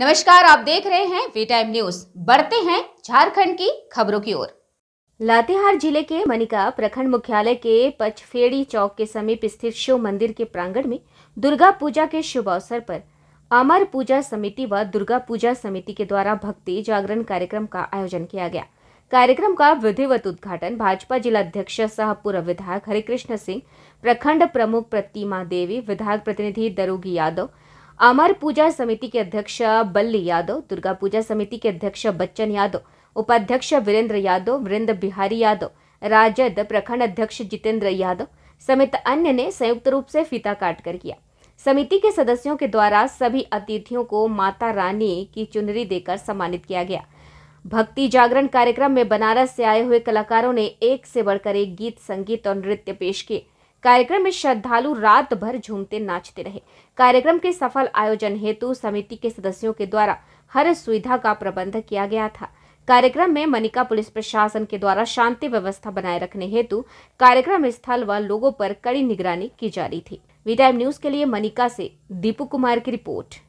नमस्कार आप देख रहे हैं वी टाइम न्यूज बढ़ते हैं झारखंड की खबरों की ओर लातेहार जिले के मनिका प्रखंड मुख्यालय के पचफेड़ी चौक के समीप स्थित शिव मंदिर के प्रांगण में दुर्गा पूजा के शुभ अवसर पर अमर पूजा समिति व दुर्गा पूजा समिति के द्वारा भक्ति जागरण कार्यक्रम का आयोजन किया गया कार्यक्रम का विधिवत उद्घाटन भाजपा अध्यक्ष सह पूर्व विधायक हरिकृष्ण सिंह प्रखंड प्रमुख प्रतिमा देवी विधायक प्रतिनिधि दरोगी यादव अमर पूजा समिति के अध्यक्ष बल्ली यादव दुर्गा पूजा समिति के अध्यक्ष बच्चन यादव उपाध्यक्ष वीरेंद्र यादव वृंद बिहारी यादव राजद प्रखंड अध्यक्ष जितेंद्र यादव समेत अन्य ने संयुक्त रूप से फीता काट कर किया समिति के सदस्यों के द्वारा सभी अतिथियों को माता रानी की चुनरी देकर सम्मानित किया गया भक्ति जागरण कार्यक्रम में बनारस से आए हुए कलाकारों ने एक से बढ़कर एक गीत संगीत और नृत्य पेश किए कार्यक्रम में श्रद्धालु रात भर झूमते नाचते रहे कार्यक्रम के सफल आयोजन हेतु समिति के सदस्यों के द्वारा हर सुविधा का प्रबंध किया गया था कार्यक्रम में मनिका पुलिस प्रशासन के द्वारा शांति व्यवस्था बनाए रखने हेतु कार्यक्रम स्थल व लोगों पर कड़ी निगरानी की जा रही थी वी टाइम न्यूज के लिए मनिका से दीपू कुमार की रिपोर्ट